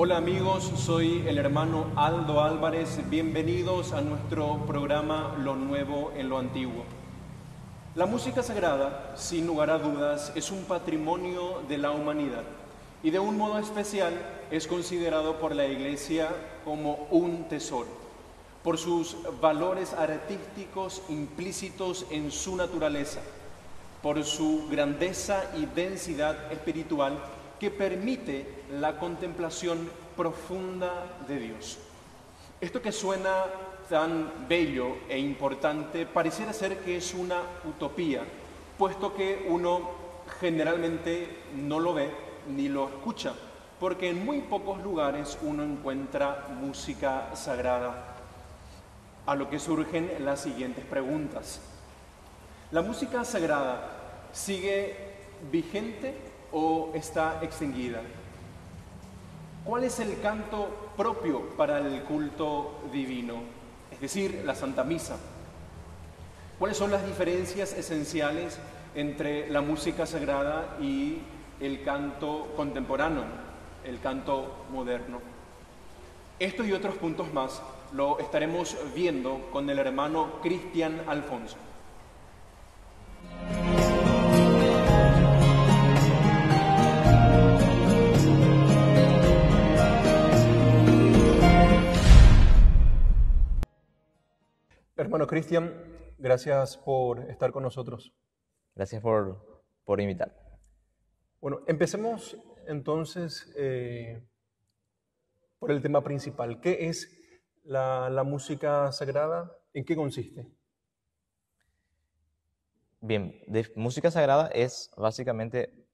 Hola amigos, soy el hermano Aldo Álvarez. Bienvenidos a nuestro programa Lo Nuevo en lo Antiguo. La música sagrada, sin lugar a dudas, es un patrimonio de la humanidad y de un modo especial es considerado por la Iglesia como un tesoro, por sus valores artísticos implícitos en su naturaleza, por su grandeza y densidad espiritual que permite la contemplación profunda de Dios. Esto que suena tan bello e importante pareciera ser que es una utopía, puesto que uno generalmente no lo ve ni lo escucha, porque en muy pocos lugares uno encuentra música sagrada. A lo que surgen las siguientes preguntas. ¿La música sagrada sigue vigente o está extinguida? ¿Cuál es el canto propio para el culto divino, es decir, la Santa Misa? ¿Cuáles son las diferencias esenciales entre la música sagrada y el canto contemporáneo, el canto moderno? Esto y otros puntos más lo estaremos viendo con el hermano Cristian Alfonso. Hermano Cristian, gracias por estar con nosotros. Gracias por, invitar. Bueno, empecemos entonces eh, por el tema principal. ¿Qué es la, música sagrada? ¿En qué consiste? Bien, música sagrada es básicamente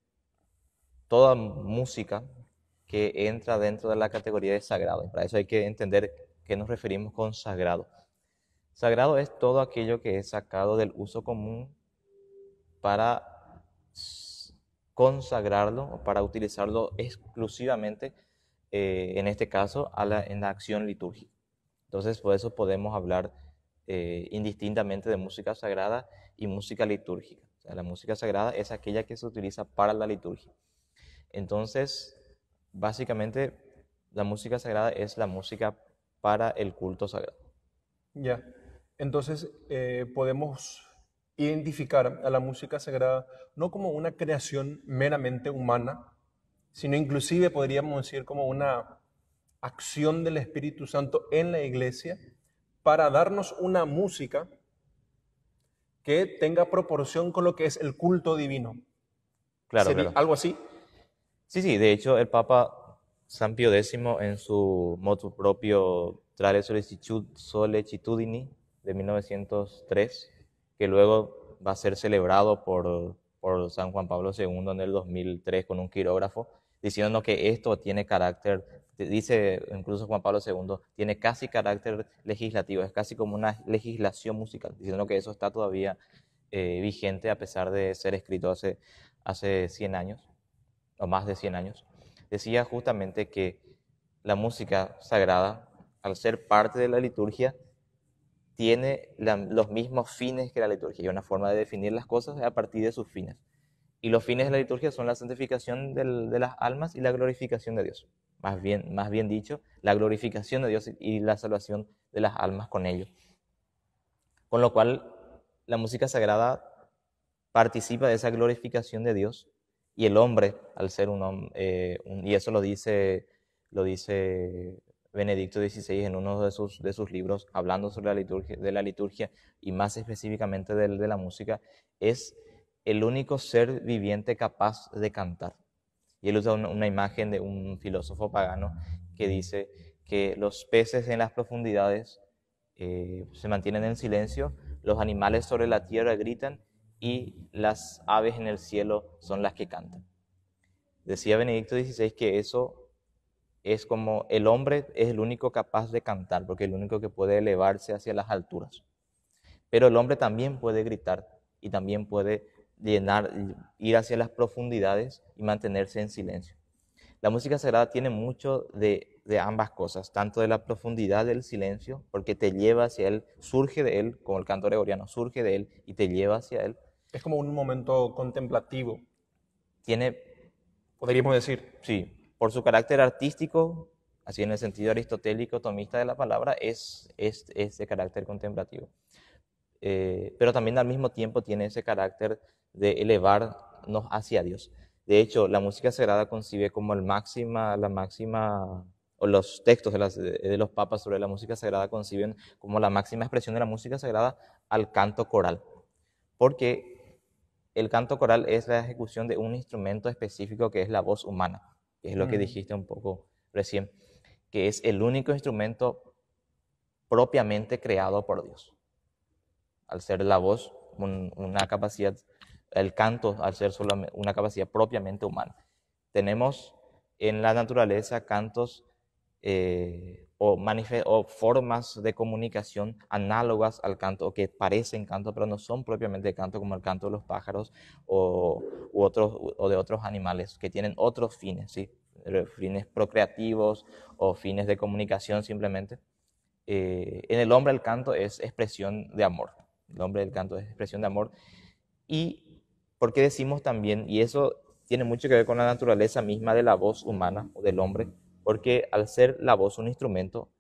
toda música que entra dentro de la categoría de sagrado. para eso hay que entender qué nos referimos con sagrado. Sagrado es todo aquello que es sacado del uso común para consagrarlo o para utilizarlo exclusivamente, eh, en este caso, en la acción litúrgica. Entonces, por eso podemos hablar eh, indistintamente de música sagrada y música litúrgica. la música sagrada es aquella que se utiliza para la liturgia. Entonces, básicamente, la música sagrada es la música para el culto sagrado. Ya. Entonces eh, podemos identificar a la música sagrada no como una creación meramente humana, sino inclusive podríamos decir como una acción del Espíritu Santo en la iglesia para darnos una música que tenga proporción con lo que es el culto divino. Claro, Sería Algo así. Sí, sí, de hecho el Papa San Pío X en su motu propio Trare solicitudini, de 1903, que luego va a ser celebrado por, San Juan Pablo II en el 2003 con un quirógrafo, diciendo que esto tiene carácter, dice incluso Juan Pablo II, tiene casi carácter legislativo, es casi como una legislación musical, diciendo que eso está todavía eh, vigente a pesar de ser escrito hace, hace 100 años, o más de 100 años. Decía justamente que la música sagrada, al ser parte de la liturgia, tiene los mismos fines que la liturgia. Y una forma de definir las cosas es a partir de sus fines. Y los fines de la liturgia son la santificación de las almas y la glorificación de Dios. Más bien, más bien dicho, la glorificación de Dios y la salvación de las almas con ello. Con lo cual, la música sagrada participa de esa glorificación de Dios y el hombre, al ser un hombre, eh, y eso lo dice, lo dice Benedicto XVI en uno de sus, de sus libros, hablando sobre la liturgia, de la liturgia y más específicamente de, la música, es el único ser viviente capaz de cantar. Y él usa una, imagen de un filósofo pagano que dice que los peces en las profundidades eh, se mantienen en silencio, los animales sobre la tierra gritan y las aves en el cielo son las que cantan. Decía Benedicto XVI que eso es como el hombre es el único capaz de cantar, porque es el único que puede elevarse hacia las alturas. Pero el hombre también puede gritar y también puede llenar, ir hacia las profundidades y mantenerse en silencio. La música sagrada tiene mucho de, ambas cosas, tanto de la profundidad del silencio, porque te lleva hacia él, surge de él, como el canto gregoriano, surge de él y te lleva hacia él. Es como un momento contemplativo. Tiene... Podríamos decir. Sí, por su carácter artístico, así en el sentido aristotélico, tomista de la palabra, es, es, carácter contemplativo. Eh, pero también al mismo tiempo tiene ese carácter de elevarnos hacia Dios. De hecho, la música sagrada concibe como el máxima, la máxima, o los textos de los papas sobre la música sagrada conciben como la máxima expresión de la música sagrada al canto coral. Porque el canto coral es la ejecución de un instrumento específico que es la voz humana es lo que dijiste un poco recién, que es el único instrumento propiamente creado por Dios. Al ser la voz, una capacidad, el canto, al ser solo una capacidad propiamente humana. Tenemos en la naturaleza cantos eh, o, formas de comunicación análogas al canto, que parecen canto, pero no son propiamente canto, como el canto de los pájaros o, otros, de otros animales, que tienen otros fines, fines procreativos o fines de comunicación simplemente. Eh, en el hombre el canto es expresión de amor. El hombre el canto es expresión de amor. Y porque decimos también, y eso tiene mucho que ver con la naturaleza misma de la voz humana o del hombre, porque al ser la voz un instrumento,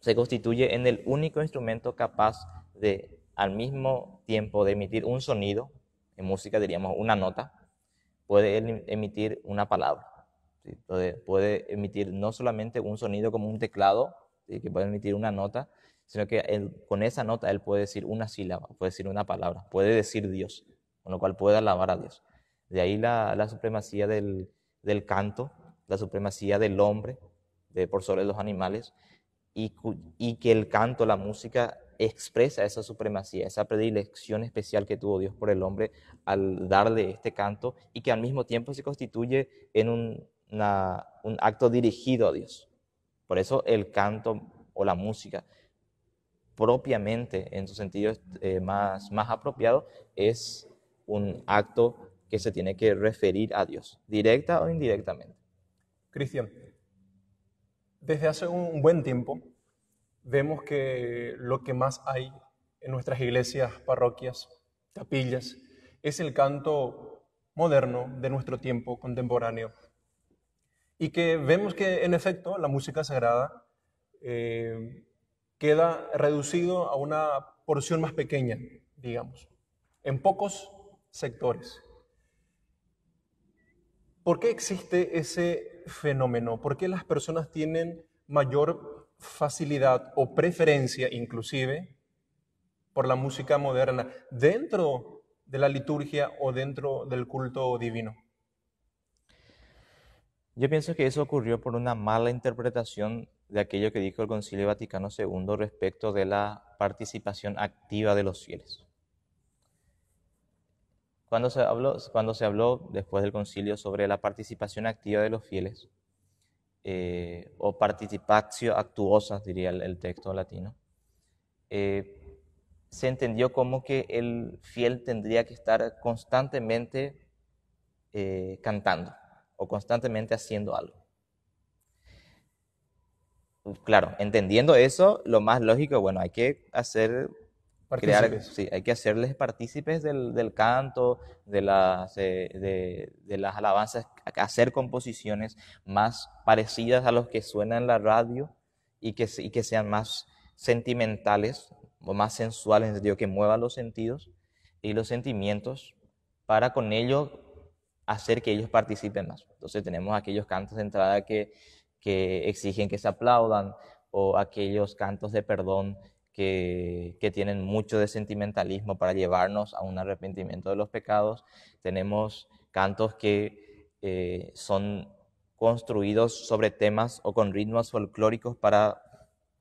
se constituye en el único instrumento capaz de al mismo tiempo de emitir un sonido, en música diríamos una nota, puede emitir una palabra. puede emitir no solamente un sonido como un teclado, que puede emitir una nota, sino que con esa nota él puede decir una sílaba, puede decir una palabra, puede decir Dios, con lo cual puede alabar a Dios. De ahí la, supremacía del canto, la supremacía del hombre de, por sobre los animales y, que el canto, la música expresa esa supremacía, esa predilección especial que tuvo Dios por el hombre al darle este canto y que al mismo tiempo se constituye en un, un acto dirigido a Dios. Por eso el canto o la música propiamente, en su sentido eh, más, más apropiado, es un acto que se tiene que referir a Dios, directa o indirectamente. Cristian, desde hace un buen tiempo vemos que lo que más hay en nuestras iglesias, parroquias, capillas, es el canto moderno de nuestro tiempo contemporáneo. Y que vemos que, en efecto, la música sagrada eh, queda reducido a una porción más pequeña, digamos, en pocos sectores. ¿Por qué existe ese fenómeno? ¿Por qué las personas tienen mayor facilidad o preferencia inclusive por la música moderna dentro de la liturgia o dentro del culto divino? Yo pienso que eso ocurrió por una mala interpretación de aquello que dijo el Concilio Vaticano II respecto de la participación activa de los fieles. Cuando se, habló, cuando se habló después del concilio sobre la participación activa de los fieles, eh, o participatio actuosa, diría el, texto latino, eh, se entendió como que el fiel tendría que estar constantemente eh, cantando o constantemente haciendo algo. Claro, entendiendo eso, lo más lógico, bueno, hay que hacer sí, hay que hacerles partícipes del, canto, de las, eh, de, las alabanzas, hacer composiciones más parecidas a los que suenan en la radio y que, y que sean más sentimentales o más sensuales, en que muevan los sentidos y los sentimientos para con ello hacer que ellos participen más. Entonces tenemos aquellos cantos de entrada que, que exigen que se aplaudan o aquellos cantos de perdón que, tienen mucho de sentimentalismo para llevarnos a un arrepentimiento de los pecados. Tenemos cantos que eh, son construidos sobre temas o con ritmos folclóricos para,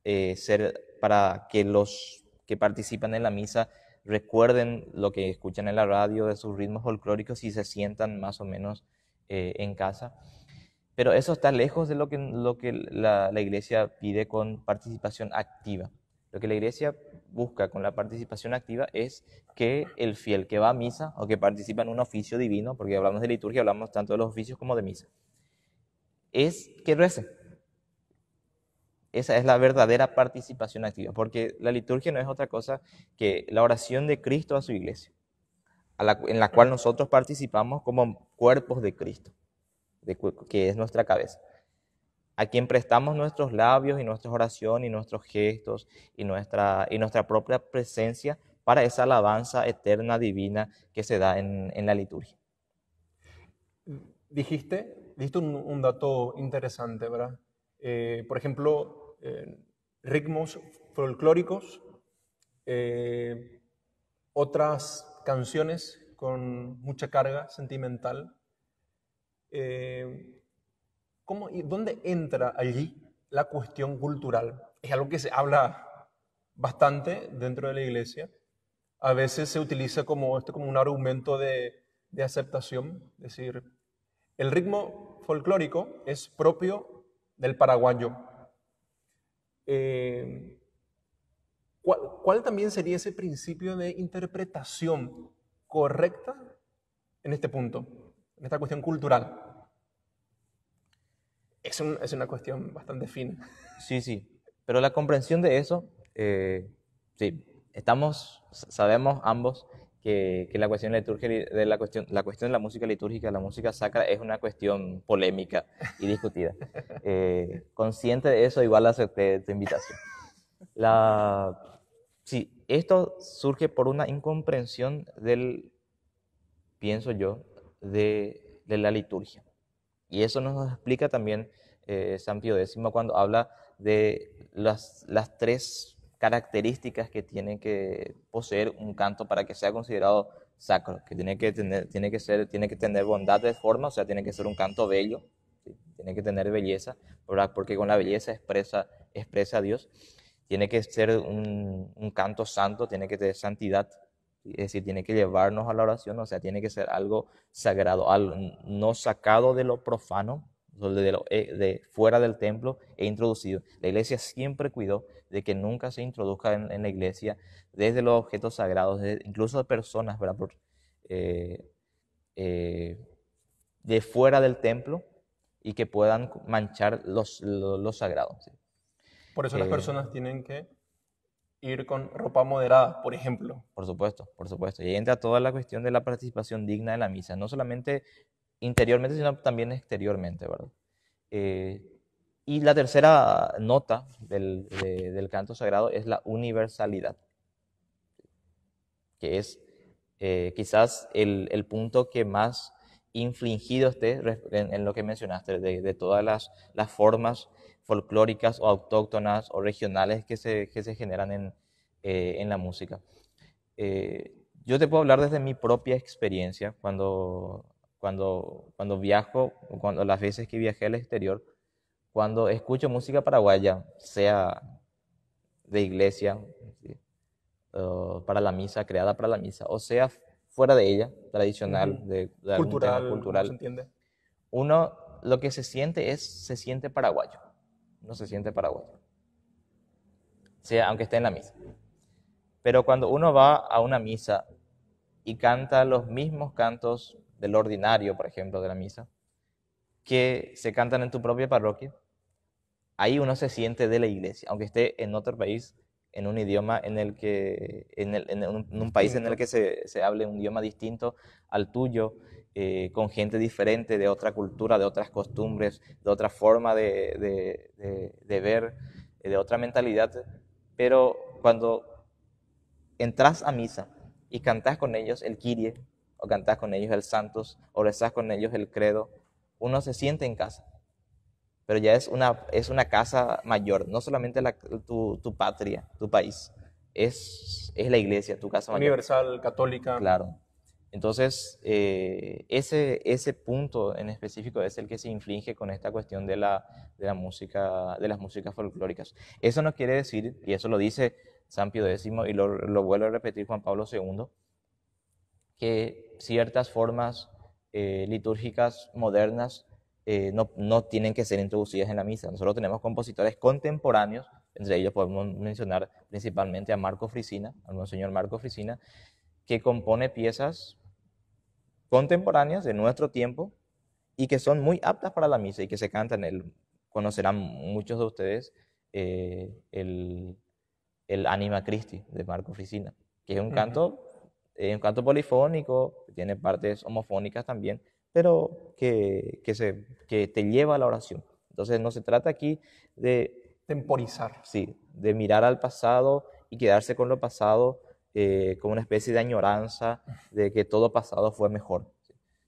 eh, ser, para que los que participan en la misa recuerden lo que escuchan en la radio de sus ritmos folclóricos y se sientan más o menos eh, en casa. Pero eso está lejos de lo que, lo que la iglesia pide con participación activa. Lo que la iglesia busca con la participación activa es que el fiel que va a misa o que participa en un oficio divino, porque hablamos de liturgia, hablamos tanto de los oficios como de misa, es que rece. Esa es la verdadera participación activa, porque la liturgia no es otra cosa que la oración de Cristo a su iglesia, en la cual nosotros participamos como cuerpos de Cristo, que es nuestra cabeza a quien prestamos nuestros labios y nuestras oraciones y nuestros gestos y nuestra, y nuestra propia presencia para esa alabanza eterna, divina que se da en, en la liturgia. Dijiste, dijiste un, dato interesante, ¿verdad? Eh, por ejemplo, eh, ritmos folclóricos, eh, otras canciones con mucha carga sentimental. Eh, y dónde entra allí la cuestión cultural? Es algo que se habla bastante dentro de la iglesia. A veces se utiliza como esto como un argumento de, aceptación, es decir, el ritmo folclórico es propio del paraguayo. Eh, ¿Cuál también sería ese principio de interpretación correcta en este punto, en esta cuestión cultural? es, un, es una cuestión bastante fina. Sí, sí. Pero la comprensión de eso, eh, sí, estamos, sabemos ambos que, que la cuestión de, la cuestión, la cuestión de la música litúrgica, la música sacra, es una cuestión polémica y discutida. Eh, consciente de eso, igual acepté tu invitación. La, sí, esto surge por una incomprensión del, pienso yo, de, de la liturgia. Y eso nos explica también eh, San Pío X cuando habla de las, las tres características que tiene que poseer un canto para que sea considerado sacro, que tiene que tener, tiene que ser, tiene que tener bondad de forma, o sea, tiene que ser un canto bello, tiene que tener belleza, porque con la belleza expresa, expresa a Dios, tiene que ser un, un canto santo, tiene que tener santidad, es decir, tiene que llevarnos a la oración, o sea, tiene que ser algo sagrado, algo no sacado de lo profano, eh, de, fuera del templo e introducido. La iglesia siempre cuidó de que nunca se introduzca en, la iglesia desde los objetos sagrados, incluso incluso personas, ¿verdad? Por, eh, eh, de fuera del templo y que puedan manchar los, los, sagrados. Por eso las personas tienen que ir con ropa moderada, por ejemplo. Por supuesto, por supuesto. Y entra toda la cuestión de la participación digna de la misa, no solamente interiormente, sino también exteriormente, ¿verdad? Eh, y la tercera nota del, del, canto sagrado es la universalidad, que es eh, quizás el, el punto que más infligido esté en, lo que mencionaste, de, todas las, formas folclóricas o autóctonas o regionales que se, generan eh, en, la música. Eh, yo te puedo hablar desde mi propia experiencia cuando, cuando, cuando viajo, cuando las veces que viajé al exterior, cuando escucho música paraguaya, sea de iglesia, eh, para la misa, creada para la misa, o sea fuera de ella, tradicional, de, la cultural, cultural. Se entiende. Uno lo que se siente es, se siente paraguayo, no se siente paraguayo, sea, aunque esté en la misa. Pero cuando uno va a una misa y canta los mismos cantos del ordinario, por ejemplo, de la misa, que se cantan en tu propia parroquia, ahí uno se siente de la iglesia, aunque esté en otro país, en un idioma en el que, en, un, país en el que se, se, hable un idioma distinto al tuyo, eh, con gente diferente, de otra cultura, de otras costumbres, de otra forma de, de, de, ver, eh, de otra mentalidad. Pero cuando entras a misa y cantas con ellos el kirie, o cantas con ellos el Santos, o rezás con ellos el Credo, uno se siente en casa pero ya es una, es una casa mayor, no solamente la, tu, tu, patria, tu país, es, es la iglesia, tu casa mayor. Universal, católica. Claro. Entonces, eh, ese, ese punto en específico es el que se inflige con esta cuestión de la, de la música, de las músicas folclóricas. Eso no quiere decir, y eso lo dice San Pío X y lo, lo vuelve a repetir Juan Pablo II, que ciertas formas eh, litúrgicas modernas eh, no, tienen que ser introducidas en la misa. Nosotros tenemos compositores contemporáneos, entre ellos podemos mencionar principalmente a Marco Frisina, al monseñor Marco Frisina, que compone piezas contemporáneas de nuestro tiempo y que son muy aptas para la misa y que se cantan. El, conocerán muchos de ustedes eh, el, el, Anima Christi de Marco Frisina, que es un canto, un canto polifónico, tiene partes homofónicas también, pero que, que, se, que te lleva a la oración. Entonces no se trata aquí de... Temporizar. Sí, de mirar al pasado y quedarse con lo pasado eh, como una especie de añoranza de que todo pasado fue mejor.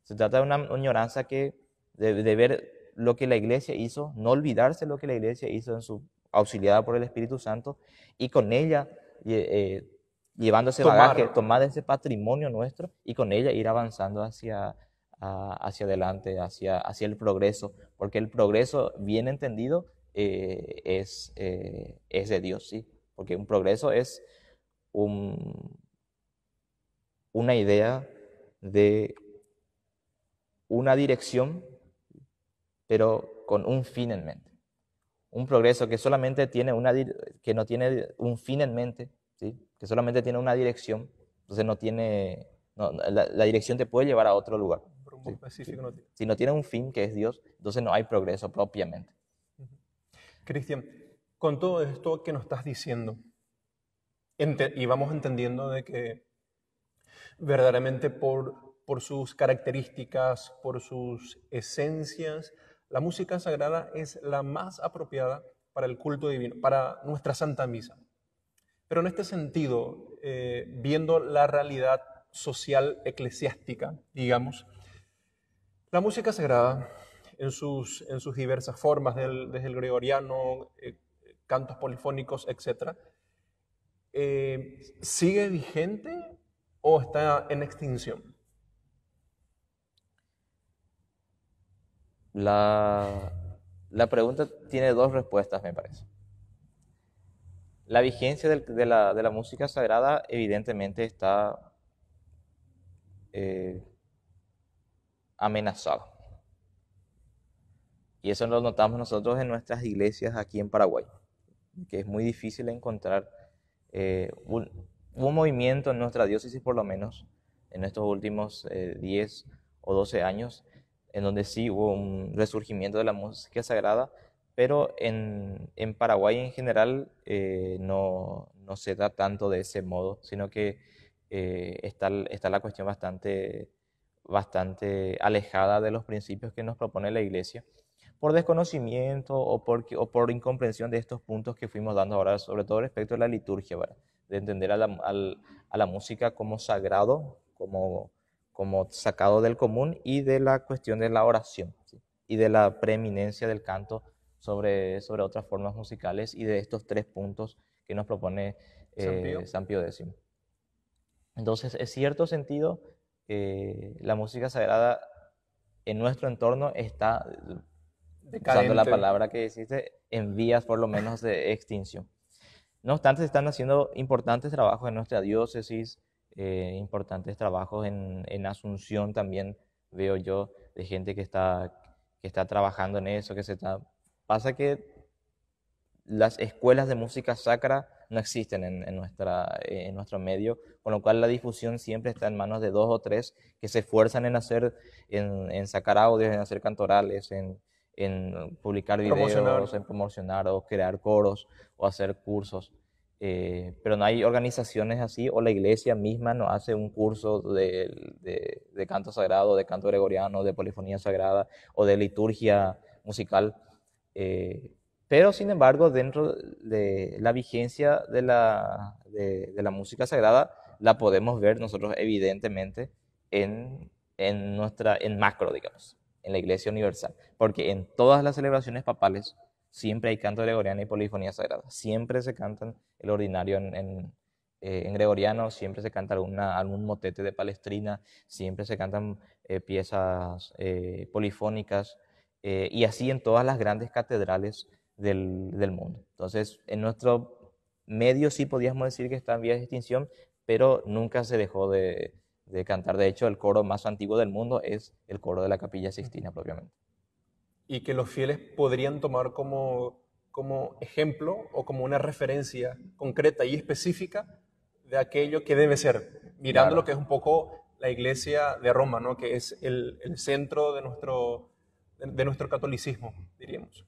Se trata de una añoranza que, de, ver lo que la iglesia hizo, no olvidarse lo que la iglesia hizo en su auxiliada por el Espíritu Santo y con ella eh, llevando ese bagaje, tomar ese patrimonio nuestro y con ella ir avanzando hacia, hacia adelante, hacia, hacia el progreso, porque el progreso bien entendido eh, es, eh, es de Dios, ¿sí? Porque un progreso es un, una idea de una dirección, pero con un fin en mente. Un progreso que solamente tiene una, que no tiene un fin en mente, ¿sí? que solamente tiene una dirección, entonces no tiene, la, dirección te puede llevar a otro lugar. Si no tiene un fin, que es Dios, entonces no hay progreso propiamente. Cristian, con todo esto que nos estás diciendo, y vamos entendiendo de que verdaderamente por, por sus características, por sus esencias, la música sagrada es la más apropiada para el culto divino, para nuestra Santa Misa. Pero en este sentido, eh, viendo la realidad social eclesiástica, digamos, la música sagrada, en sus, en sus diversas formas, desde el gregoriano, eh, cantos polifónicos, etc., eh, ¿sigue vigente o está en extinción? La, pregunta tiene dos respuestas, me parece. La vigencia de, la, música sagrada evidentemente está eh, amenazado Y eso lo notamos nosotros en nuestras iglesias aquí en Paraguay, que es muy difícil encontrar eh, un, movimiento en nuestra diócesis, por lo menos en estos últimos 10 eh, o 12 años, en donde sí hubo un resurgimiento de la música sagrada, pero en, en Paraguay en general eh, no, no, se da tanto de ese modo, sino que está, está la cuestión bastante bastante alejada de los principios que nos propone la Iglesia, por desconocimiento o, o por incomprensión de estos puntos que fuimos dando ahora, sobre todo respecto a la liturgia, de entender a la, música como sagrado, como, como sacado del común, y de la cuestión de la oración y de la preeminencia del canto sobre, sobre otras formas musicales y de estos tres puntos que nos propone eh, San, San X. Entonces, en cierto sentido, eh, la música sagrada en nuestro entorno está, usando la palabra que existe, en vías por lo menos de extinción. No obstante, se están haciendo importantes trabajos en nuestra diócesis, eh, importantes trabajos en, en, Asunción también, veo yo, de gente que está, que está trabajando en eso, que se está... Pasa que las escuelas de música sacra no existen en, nuestra, eh, en nuestro medio, con lo cual la difusión siempre está en manos de dos o tres que se esfuerzan en hacer, en, sacar audios, en hacer cantorales, en, publicar videos, en promocionar o crear coros o hacer cursos. Eh, pero no hay organizaciones así o la iglesia misma no hace un curso de, canto sagrado, de canto gregoriano, de polifonía sagrada o de liturgia musical. Eh, pero sin embargo, dentro de la vigencia de la, de, la música sagrada, la podemos ver nosotros evidentemente en, en, nuestra, en macro, digamos, en la Iglesia Universal. Porque en todas las celebraciones papales siempre hay canto gregoriano y polifonía sagrada. Siempre se cantan el ordinario en, en, eh, gregoriano, siempre se canta algún motete de palestrina, siempre se cantan eh, piezas eh, polifónicas. y así en todas las grandes catedrales del, mundo. Entonces, en nuestro medio sí podíamos decir que está en vía de extinción, pero nunca se dejó de, cantar. De hecho, el coro más antiguo del mundo es el coro de la Capilla Sixtina propiamente. Y que los fieles podrían tomar como, como ejemplo o como una referencia concreta y específica de aquello que debe ser, mirando lo que es un poco la iglesia de Roma, ¿no? que es el, centro de nuestro, de nuestro catolicismo, diríamos.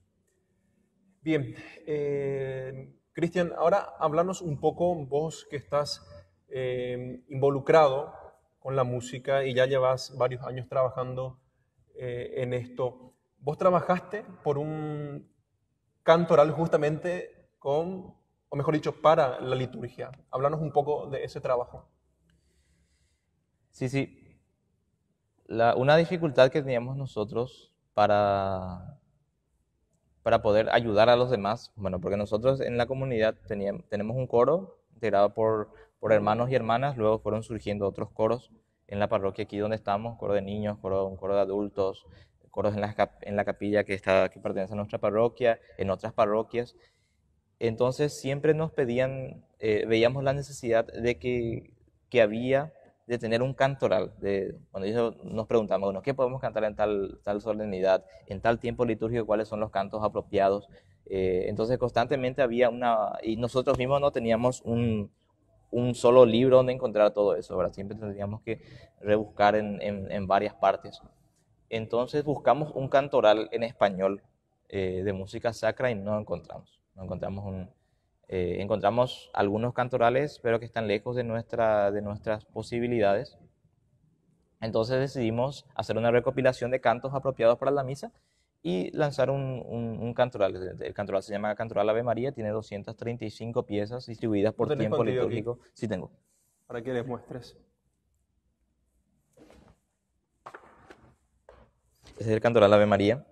Bien, eh, Cristian, ahora hablarnos un poco, vos que estás eh, involucrado con la música y ya llevas varios años trabajando eh, en esto. Vos trabajaste por un cantoral justamente con, o mejor dicho, para la liturgia. Háblanos un poco de ese trabajo. Sí, sí. una dificultad que teníamos nosotros para para poder ayudar a los demás. Bueno, porque nosotros en la comunidad teníamos, tenemos un coro integrado por, hermanos y hermanas, luego fueron surgiendo otros coros en la parroquia aquí donde estamos, coro de niños, coro, de adultos, coros en la, capilla que, está, que pertenece a nuestra parroquia, en otras parroquias. Entonces siempre nos pedían, eh, veíamos la necesidad de que había de tener un cantoral. De, cuando nos preguntamos, bueno, ¿qué podemos cantar en tal, tal solemnidad, en tal tiempo litúrgico, cuáles son los cantos apropiados? Eh, entonces constantemente había una, y nosotros mismos no teníamos un, solo libro donde encontrar todo eso, Siempre tendríamos que rebuscar en, varias partes. Entonces buscamos un cantoral en español eh, de música sacra y no encontramos. No encontramos un, eh, encontramos algunos cantorales, pero que están lejos de, nuestra, de nuestras posibilidades. Entonces decidimos hacer una recopilación de cantos apropiados para la misa y lanzar un, un, cantoral. El, cantoral se llama Cantoral Ave María, tiene 235 piezas distribuidas por tiempo litúrgico. Sí tengo. Para que les muestres. es el cantoral Ave María,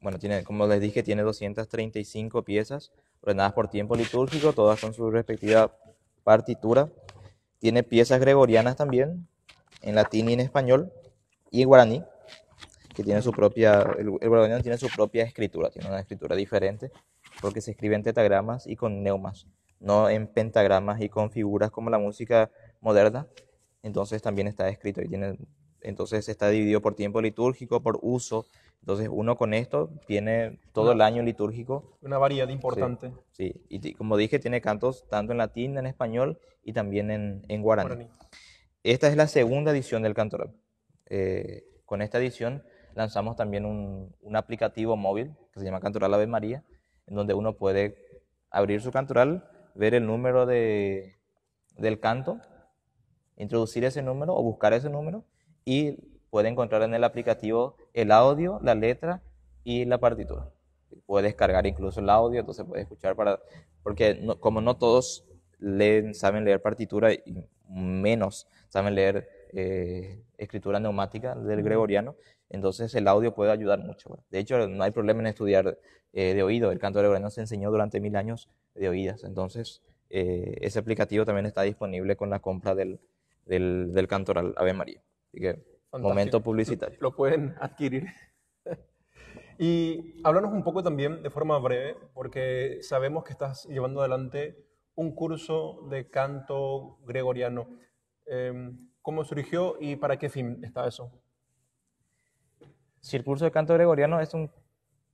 bueno, tiene, como les dije, tiene 235 piezas ordenadas por tiempo litúrgico, todas con su respectiva partitura. Tiene piezas gregorianas también, en latín y en español, y en guaraní, que tiene su propia, el, guaraní tiene su propia escritura, tiene una escritura diferente, porque se escribe en tetagramas y con neumas, no en pentagramas y con figuras como la música moderna. Entonces también está escrito y tiene, entonces está dividido por tiempo litúrgico, por uso, entonces uno con esto tiene todo el año litúrgico. Una variedad importante. Sí, y como dije, tiene cantos tanto en latín, en español y también en, en guaraní. Esta es la segunda edición del Cantoral. Eh, con esta edición lanzamos también un, aplicativo móvil que se llama Cantoral Ave María, en donde uno puede abrir su cantoral, ver el número de, del canto, introducir ese número o buscar ese número y puede encontrar en el aplicativo el audio, la letra y la partitura. Puede descargar incluso el audio, entonces puede escuchar para... Porque como no todos leen, saben leer partitura y menos saben leer eh, escritura neumática del gregoriano, entonces el audio puede ayudar mucho. De hecho, no hay problema en estudiar eh, de oído. El canto gregoriano se enseñó durante mil años de oídas. Entonces, eh, ese aplicativo también está disponible con la compra del, del, del cantoral Ave María. Así que Momento publicitario. Lo pueden adquirir. y háblanos un poco también de forma breve, porque sabemos que estás llevando adelante un curso de canto gregoriano. Em, ¿Cómo surgió y para qué fin está eso? Sí, el curso de canto gregoriano es un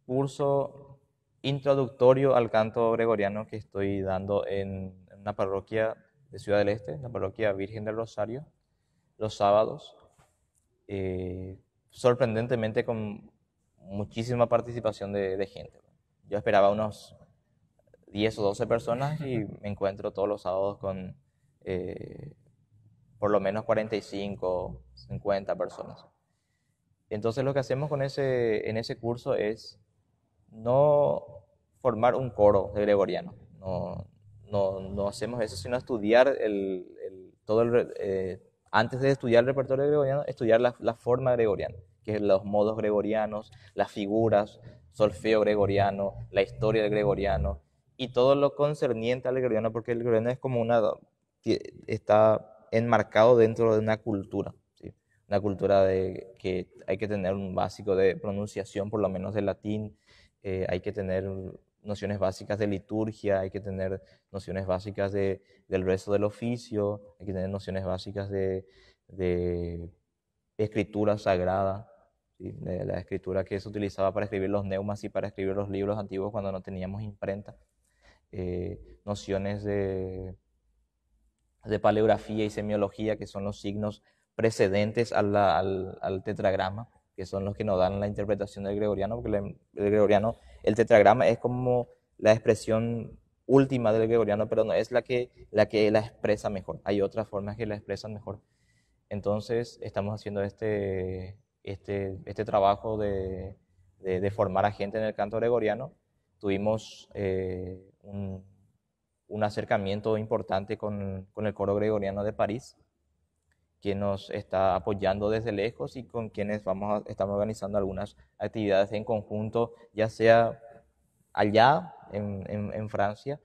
curso introductorio al canto gregoriano que estoy dando en una parroquia de Ciudad del Este, en la parroquia Virgen del Rosario, los sábados. Eh, sorprendentemente con muchísima participación de, gente. Yo esperaba unos 10 o 12 personas y me encuentro todos los sábados con eh, por lo menos 45, 50 personas. Entonces lo que hacemos con ese, en ese curso es no formar un coro de gregoriano, no, hacemos eso, sino estudiar el, todo el, eh, antes de estudiar el repertorio gregoriano, estudiar la, la forma gregoriana, que es los modos gregorianos, las figuras, solfeo gregoriano, la historia del gregoriano y todo lo concerniente al gregoriano, porque el gregoriano es como una, está enmarcado dentro de una cultura, una cultura de que hay que tener un básico de pronunciación, por lo menos de latín, eh, hay que tener nociones básicas de liturgia, hay que tener nociones básicas del resto del oficio, hay que tener nociones básicas de, escritura sagrada, de la escritura que se utilizaba para escribir los neumas y para escribir los libros antiguos cuando no teníamos imprenta, eh, nociones de, de paleografía y semiología, que son los signos precedentes al, al tetragrama que son los que nos dan la interpretación del gregoriano, porque el, gregoriano, el tetragrama es como la expresión última del gregoriano, pero no es la que, la que la expresa mejor. Hay otras formas que la expresan mejor. Entonces, estamos haciendo este, este, este trabajo de, formar a gente en el canto gregoriano. Tuvimos eh, un, acercamiento importante con, el coro gregoriano de París, que nos está apoyando desde lejos y con quienes vamos estamos organizando algunas actividades en conjunto, ya sea allá en, en, Francia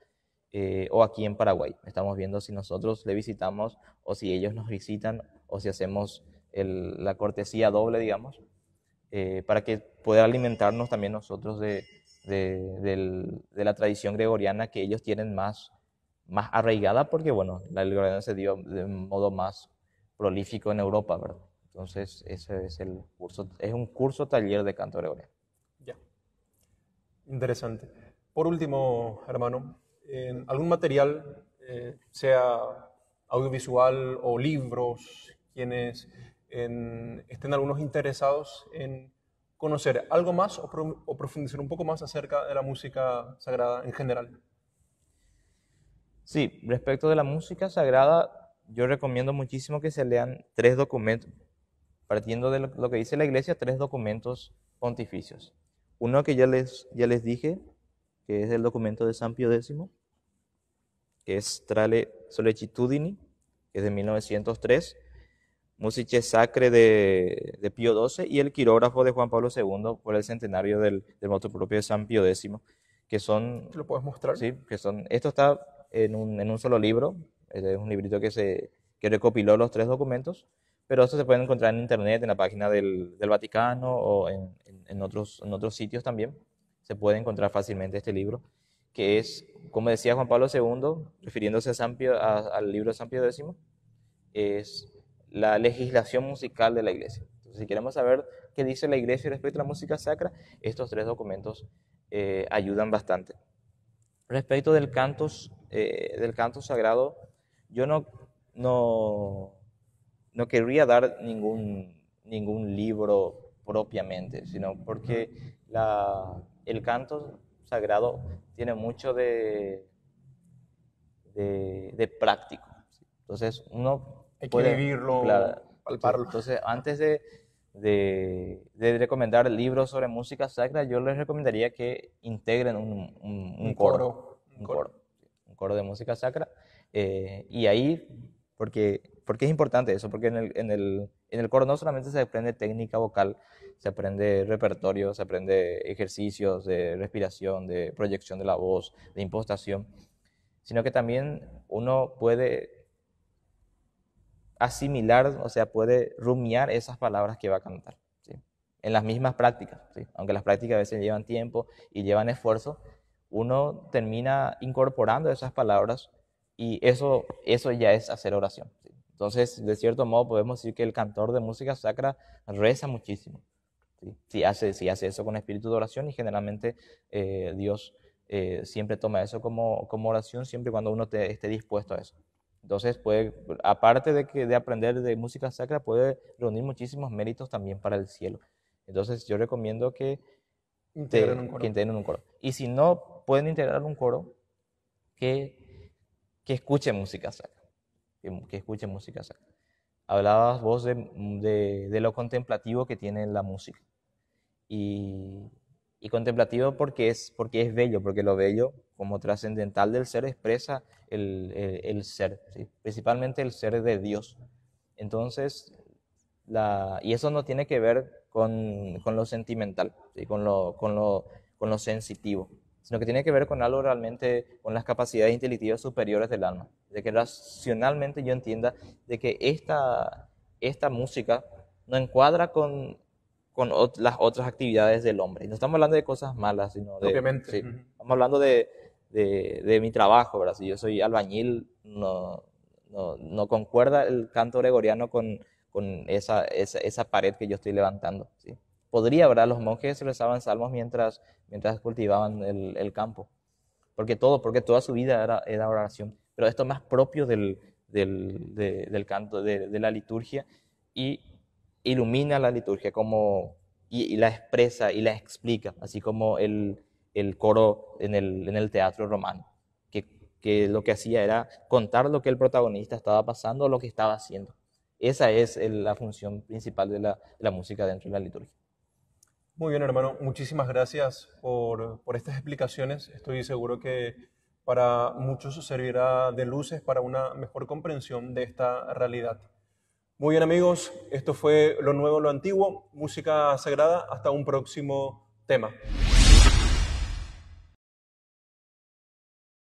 eh, o aquí en Paraguay. Estamos viendo si nosotros le visitamos o si ellos nos visitan o si hacemos la cortesía doble, digamos, eh, para que pueda alimentarnos también nosotros de, de, de, la tradición gregoriana que ellos tienen más, más arraigada, porque bueno, la gregoriana se dio de modo más prolífico en Europa, ¿verdad? Entonces, ese es el curso, es un curso taller de canto gregoriano. Ya. Interesante. Por último, hermano, ¿en ¿algún material, eh, sea audiovisual o libros, quienes estén algunos interesados en conocer algo más o, profundizar un poco más acerca de la música sagrada en general? Sí, respecto de la música sagrada, yo recomiendo muchísimo que se lean tres documentos, partiendo de lo, que dice la iglesia, tres documentos pontificios. Uno que ya les, ya les dije, que es el documento de San Pio X, que es Trale Solecitudini, que es de 1903, Musice Sacre de, de, Pío XII y el quirógrafo de Juan Pablo II por el centenario del, del propio de San Pío X, que son... ¿Lo puedes mostrar? Sí, que son... Esto está en un, en un solo libro, es un librito que, se, que recopiló los tres documentos, pero esto se puede encontrar en internet, en la página del, del Vaticano o en, en, otros, en otros sitios también. Se puede encontrar fácilmente este libro, que es, como decía Juan Pablo II, refiriéndose a al libro de San Pío X, es la legislación musical de la iglesia. Entonces, si queremos saber qué dice la iglesia respecto a la música sacra, estos tres documentos eh, ayudan bastante. Respecto del cantos, eh, del canto sagrado, yo no, no, no querría dar ningún, ningún libro propiamente, sino porque la, el canto sagrado tiene mucho de, de, práctico. Entonces uno Hay puede que vivirlo, palparlo. Entonces antes de, de, recomendar libros sobre música sacra, yo les recomendaría que integren un, coro, un coro, un coro de música sacra eh, y ahí, porque, porque es importante eso, porque en el, en, coro no solamente se aprende técnica vocal, se aprende repertorio, se aprende ejercicios de respiración, de proyección de la voz, de impostación, sino que también uno puede asimilar, o sea, puede rumiar esas palabras que va a cantar, en las mismas prácticas, aunque las prácticas a veces llevan tiempo y llevan esfuerzo, uno termina incorporando esas palabras y eso, eso ya es hacer oración. Entonces, de cierto modo, podemos decir que el cantor de música sacra reza muchísimo. Si, hace, si hace eso con espíritu de oración y generalmente eh, Dios eh, siempre toma eso como, como oración, siempre cuando uno esté dispuesto a eso. Entonces, puede, aparte de, que, de aprender de música sacra, puede reunir muchísimos méritos también para el cielo. Entonces, yo recomiendo que, integren un coro. que un coro. Y si no pueden integrar un coro, que que escuche música saca Que, escuche música sacra. Hablabas vos de, lo contemplativo que tiene la música. Y, contemplativo porque es, porque es bello, porque lo bello, como trascendental del ser, expresa el, ser, principalmente el ser de Dios. Entonces, y eso no tiene que ver con, lo sentimental, y con, con, con lo sensitivo sino que tiene que ver con algo realmente, con las capacidades intelectivas superiores del alma, de que racionalmente yo entienda de que esta, esta música no encuadra con, con las otras actividades del hombre. No estamos hablando de cosas malas, sino de... Obviamente. Sí, Estamos hablando de, de, de, mi trabajo, ¿verdad? Si yo soy albañil, no, no, no concuerda el canto gregoriano con, con esa, esa, esa pared que yo estoy levantando, ¿sí? podría, ¿verdad? Los monjes rezaban salmos mientras, mientras cultivaban el, campo. Porque todo, porque toda su vida era, era oración. Pero esto es más propio del, del, de, canto, de, la liturgia, y ilumina la liturgia como, y, la expresa y la explica, así como el, el coro en el, en el, teatro romano, que, que, lo que hacía era contar lo que el protagonista estaba pasando, o lo que estaba haciendo. Esa es la función principal de la música dentro de la liturgia. Muy bien, hermano. Muchísimas gracias por, por estas explicaciones. Estoy seguro que para muchos servirá de luces para una mejor comprensión de esta realidad. Muy bien amigos, esto fue lo nuevo, lo antiguo, música sagrada, hasta un próximo tema.